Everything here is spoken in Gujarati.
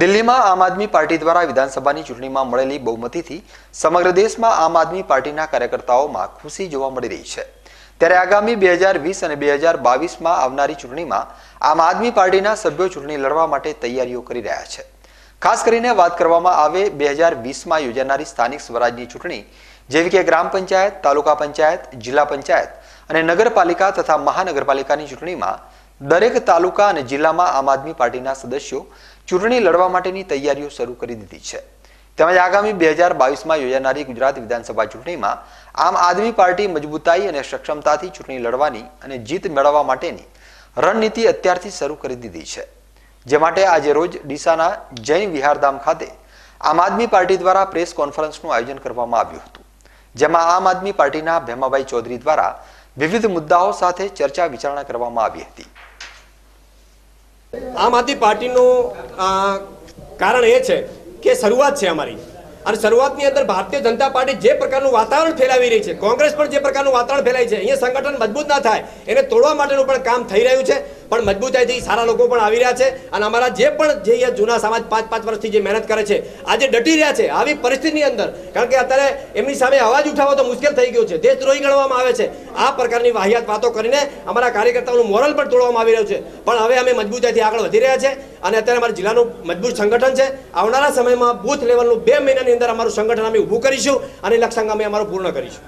દિલ્હીમાં આમ આદમી પાર્ટી દ્વારા વિધાનસભાની ચૂંટણીમાં મળેલી બહુમતીથી સમગ્ર દેશમાં આમ આદમી પાર્ટીના કાર્યકર્તાઓમાં ખુશી જોવા મળી રહી છે ત્યારે આગામી બે હજાર વીસ અને બે હજાર બાવીસમાં આવનારી ચૂંટણીમાં આમ આદમી પાર્ટીના સભ્યો ચૂંટણી લડવા માટે તૈયારીઓ કરી રહ્યા છે ખાસ કરીને વાત કરવામાં આવે બે હજાર વીસમાં યોજાનારી સ્થાનિક સ્વરાજની ચૂંટણી જેવી કે ગ્રામ પંચાયત તાલુકા પંચાયત જિલ્લા પંચાયત અને નગરપાલિકા તથા મહાનગરપાલિકાની ચૂંટણીમાં દરેક તાલુકા અને જિલ્લામાં આમ આદમી પાર્ટીના સદસ્યો ચૂંટણી લડવા માટેની તૈયારીઓ શરૂ કરી દીધી છે તેમજ આગામી બે હજાર બાવીસમાં યોજાનારી ગુજરાત વિધાનસભા ચૂંટણીમાં આમ આદમી પાર્ટી મજબૂતાઈ અને સક્ષમતાથી ચૂંટણી લડવાની અને જીત મેળવવા માટેની રણનીતિ અત્યારથી શરૂ કરી દીધી છે જે માટે આજે રોજ ડીસાના જૈન વિહારધામ ખાતે આમ આદમી પાર્ટી દ્વારા પ્રેસ કોન્ફરન્સનું આયોજન કરવામાં આવ્યું હતું જેમાં આમ આદમી પાર્ટીના ભેમાભાઈ ચૌધરી દ્વારા વિવિધ મુદ્દાઓ સાથે ચર્ચા વિચારણા કરવામાં આવી હતી આમ આદમી પાર્ટીનું કારણ એ છે કે શરૂઆત છે અમારી અને શરૂઆતની અંદર ભારતીય જનતા પાર્ટી જે પ્રકારનું વાતાવરણ ફેલાવી રહી છે કોંગ્રેસ પણ જે પ્રકારનું વાતાવરણ ફેલાય છે અહીંયા સંગઠન મજબૂત ના થાય એને તોડવા માટેનું પણ કામ થઈ રહ્યું છે પણ મજબૂતાઈથી સારા લોકો પણ આવી રહ્યા છે અને અમારા જે પણ જે જૂના સમાજ પાંચ પાંચ વર્ષથી જે મહેનત કરે છે આજે ડટી રહ્યા છે આવી પરિસ્થિતિની અંદર કારણ કે અત્યારે એમની સામે અવાજ ઉઠાવવો તો મુશ્કેલ થઈ ગયો છે દેશદ્રોહી ગણવામાં આવે છે આ પ્રકારની વાહિયાત વાતો કરીને અમારા કાર્યકર્તાઓનું મોરલ પણ તોડવામાં આવી રહ્યું છે પણ હવે અમે મજબૂતાઈથી આગળ વધી રહ્યા છે અને અત્યારે અમારા જિલ્લાનું મજબૂત સંગઠન છે આવનારા સમયમાં બૂથ લેવલનું બે મહિનાની અંદર અમારું સંગઠન અમે ઊભું કરીશું અને લક્ષ્યાંક અમે અમારું પૂર્ણ કરીશું